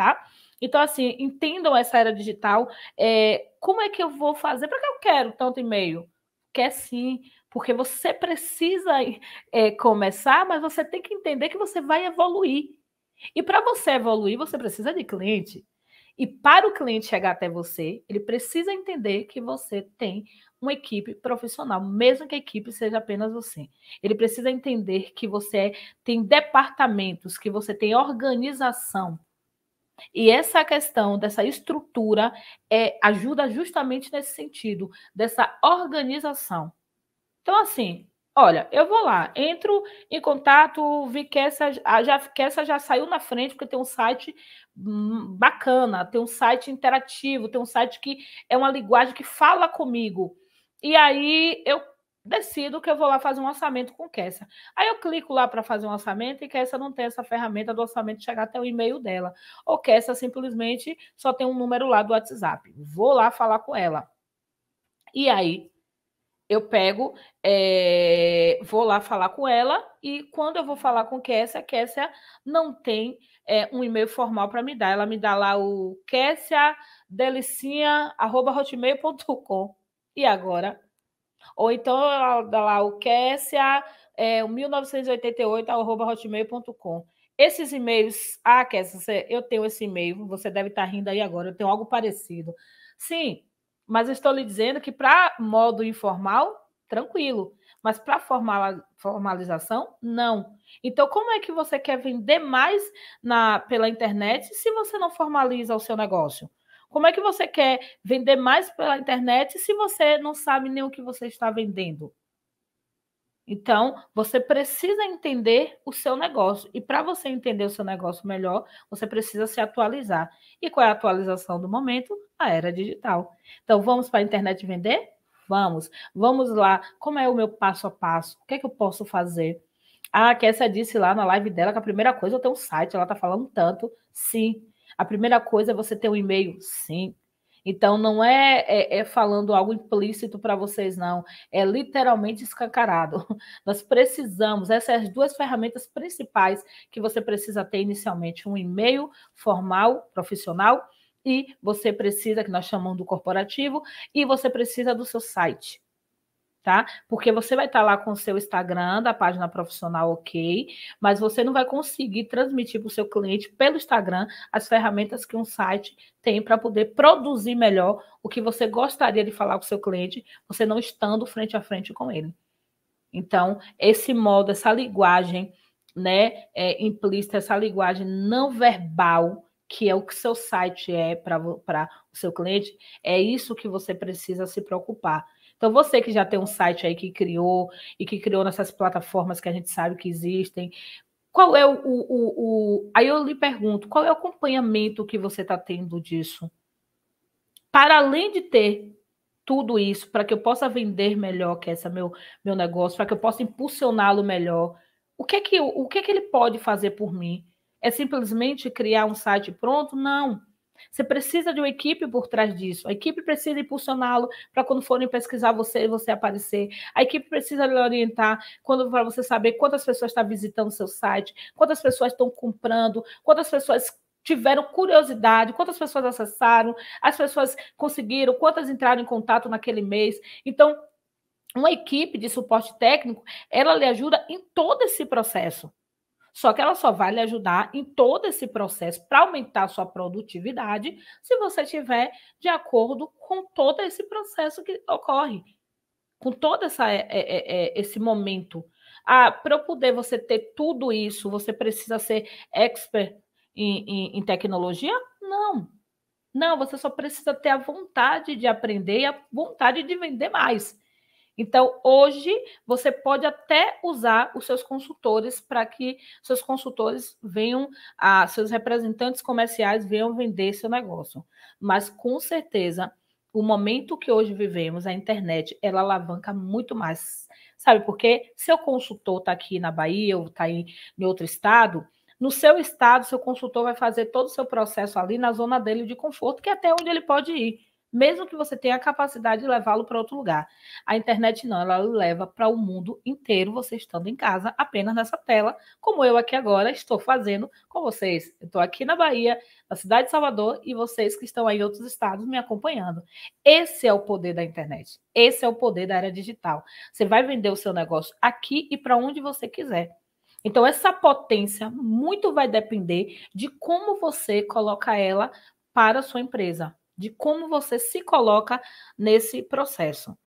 tá? Então, assim, entendam essa era digital. É, como é que eu vou fazer? Para que eu quero tanto e-mail? Quer é sim, porque você precisa é, começar, mas você tem que entender que você vai evoluir. E para você evoluir, você precisa de cliente. E para o cliente chegar até você, ele precisa entender que você tem uma equipe profissional, mesmo que a equipe seja apenas você. Ele precisa entender que você é, tem departamentos, que você tem organização, e essa questão dessa estrutura é, ajuda justamente nesse sentido, dessa organização. Então, assim, olha, eu vou lá, entro em contato, vi que essa já, que essa já saiu na frente, porque tem um site hum, bacana, tem um site interativo, tem um site que é uma linguagem que fala comigo. E aí eu decido que eu vou lá fazer um orçamento com Kessa. Aí eu clico lá para fazer um orçamento e Kessa não tem essa ferramenta do orçamento chegar até o e-mail dela. Ou Kessa simplesmente só tem um número lá do WhatsApp. Vou lá falar com ela. E aí eu pego, é, vou lá falar com ela e quando eu vou falar com Kessa, Kessa não tem é, um e-mail formal para me dar. Ela me dá lá o kessiadelicinha.hotmail.com. E agora? Ou então lá o Kessia, é, 1988.hotmail.com. Esses e-mails, ah, Kessia, eu tenho esse e-mail, você deve estar tá rindo aí agora, eu tenho algo parecido. Sim, mas eu estou lhe dizendo que para modo informal, tranquilo. Mas para formalização, não. Então, como é que você quer vender mais na, pela internet se você não formaliza o seu negócio? Como é que você quer vender mais pela internet se você não sabe nem o que você está vendendo? Então, você precisa entender o seu negócio. E para você entender o seu negócio melhor, você precisa se atualizar. E qual é a atualização do momento? A era digital. Então, vamos para a internet vender? Vamos. Vamos lá. Como é o meu passo a passo? O que é que eu posso fazer? Ah, a Kessa disse lá na live dela que a primeira coisa eu tenho um site, ela está falando tanto. Sim, a primeira coisa é você ter um e-mail, sim. Então, não é, é, é falando algo implícito para vocês, não. É literalmente escancarado. Nós precisamos, essas são as duas ferramentas principais que você precisa ter inicialmente: um e-mail formal, profissional, e você precisa, que nós chamamos do corporativo, e você precisa do seu site tá? Porque você vai estar tá lá com o seu Instagram, da página profissional, ok, mas você não vai conseguir transmitir para o seu cliente pelo Instagram as ferramentas que um site tem para poder produzir melhor o que você gostaria de falar com o seu cliente, você não estando frente a frente com ele. Então, esse modo, essa linguagem, né, é, implícita, essa linguagem não verbal, que é o que seu site é para o seu cliente, é isso que você precisa se preocupar então, você que já tem um site aí que criou e que criou nessas plataformas que a gente sabe que existem, qual é o. o, o, o... Aí eu lhe pergunto, qual é o acompanhamento que você está tendo disso? Para além de ter tudo isso, para que eu possa vender melhor, que é esse é meu, meu negócio, para que eu possa impulsioná-lo melhor, o que é que, o que, é que ele pode fazer por mim? É simplesmente criar um site pronto? Não. Você precisa de uma equipe por trás disso. A equipe precisa impulsioná-lo para quando forem pesquisar você, você aparecer. A equipe precisa lhe orientar quando para você saber quantas pessoas estão tá visitando o seu site, quantas pessoas estão comprando, quantas pessoas tiveram curiosidade, quantas pessoas acessaram, as pessoas conseguiram, quantas entraram em contato naquele mês. Então, uma equipe de suporte técnico, ela lhe ajuda em todo esse processo. Só que ela só vai lhe ajudar em todo esse processo para aumentar sua produtividade se você tiver de acordo com todo esse processo que ocorre, com todo essa, é, é, é, é, esse momento. Ah, para poder você ter tudo isso, você precisa ser expert em, em, em tecnologia? Não. Não, você só precisa ter a vontade de aprender e a vontade de vender mais. Então, hoje, você pode até usar os seus consultores para que seus consultores venham, a, seus representantes comerciais venham vender seu negócio. Mas, com certeza, o momento que hoje vivemos, a internet, ela alavanca muito mais. Sabe por quê? Seu consultor está aqui na Bahia ou está em, em outro estado, no seu estado, seu consultor vai fazer todo o seu processo ali na zona dele de conforto, que é até onde ele pode ir mesmo que você tenha a capacidade de levá-lo para outro lugar. A internet não, ela leva para o mundo inteiro, você estando em casa, apenas nessa tela, como eu aqui agora estou fazendo com vocês. estou aqui na Bahia, na cidade de Salvador, e vocês que estão aí em outros estados me acompanhando. Esse é o poder da internet. Esse é o poder da era digital. Você vai vender o seu negócio aqui e para onde você quiser. Então, essa potência muito vai depender de como você coloca ela para a sua empresa, de como você se coloca nesse processo.